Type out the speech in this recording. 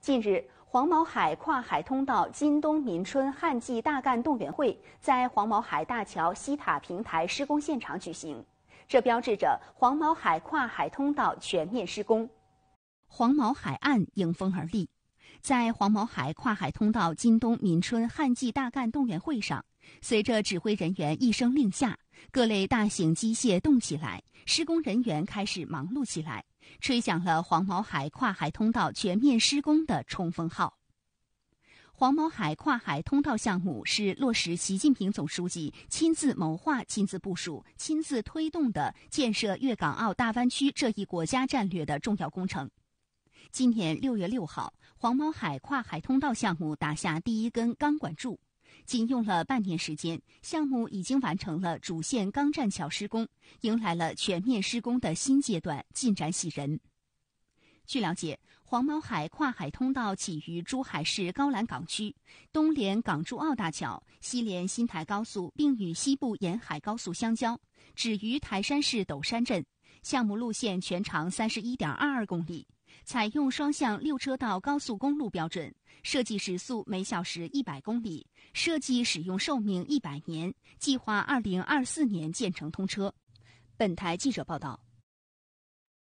近日，黄毛海跨海通道金东民春旱季大干动员会在黄毛海大桥西塔平台施工现场举行，这标志着黄毛海跨海通道全面施工。黄毛海岸迎风而立，在黄毛海跨海通道金东民春旱季大干动员会上，随着指挥人员一声令下，各类大型机械动起来，施工人员开始忙碌起来。吹响了黄毛海跨海通道全面施工的冲锋号。黄毛海跨海通道项目是落实习近平总书记亲自谋划、亲自部署、亲自推动的建设粤港澳大湾区这一国家战略的重要工程。今年六月六号，黄毛海跨海通道项目打下第一根钢管柱。仅用了半年时间，项目已经完成了主线钢栈桥施工，迎来了全面施工的新阶段，进展喜人。据了解，黄茅海跨海通道起于珠海市高栏港区，东连港珠澳大桥，西连新台高速，并与西部沿海高速相交，止于台山市斗山镇。项目路线全长三十一点二二公里。采用双向六车道高速公路标准，设计时速每小时一百公里，设计使用寿命一百年，计划二零二四年建成通车。本台记者报道。